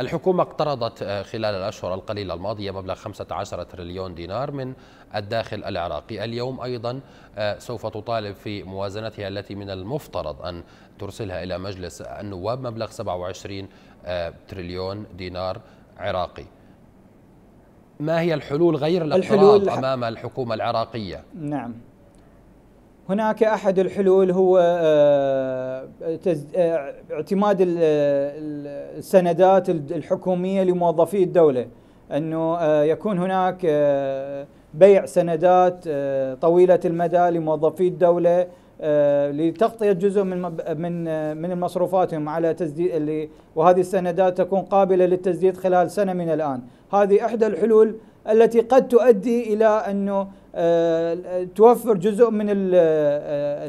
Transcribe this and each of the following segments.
الحكومة اقترضت آه، خلال الأشهر القليلة الماضية مبلغ 15 تريليون دينار من الداخل العراقي اليوم أيضا آه، سوف تطالب في موازنتها التي من المفترض أن ترسلها إلى مجلس النواب مبلغ 27 آه، تريليون دينار عراقي ما هي الحلول غير الاقتراض الحلول أمام الحكومة العراقية؟ نعم هناك احد الحلول هو آه، آه، اعتماد السندات الحكوميه لموظفي الدوله انه آه، يكون هناك بيع سندات طويله المدى لموظفي الدوله لتغطيه جزء من من من مصروفاتهم على تسديد وهذه السندات تكون قابله للتسديد خلال سنه من الان، هذه احدى الحلول التي قد تؤدي الى انه آه، توفر جزء من آه،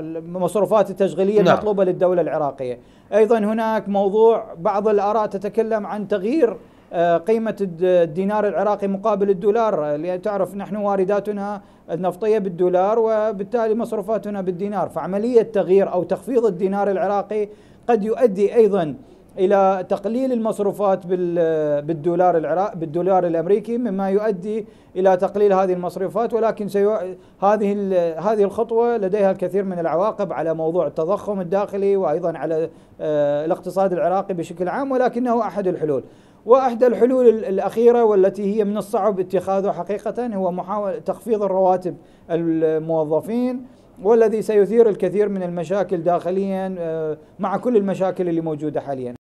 المصروفات التشغيليه نعم. المطلوبه للدوله العراقيه. ايضا هناك موضوع بعض الاراء تتكلم عن تغيير آه، قيمة الدينار العراقي مقابل الدولار لأن تعرف نحن وارداتنا النفطية بالدولار وبالتالي مصروفاتنا بالدينار فعملية تغيير أو تخفيض الدينار العراقي قد يؤدي أيضا الى تقليل المصروفات بالدولار العراق بالدولار الامريكي مما يؤدي الى تقليل هذه المصروفات ولكن سيو... هذه هذه الخطوه لديها الكثير من العواقب على موضوع التضخم الداخلي وايضا على آه، الاقتصاد العراقي بشكل عام ولكنه احد الحلول. واحدى الحلول الاخيره والتي هي من الصعب اتخاذه حقيقه هو محاوله تخفيض الرواتب الموظفين والذي سيثير الكثير من المشاكل داخليا آه، مع كل المشاكل اللي موجوده حاليا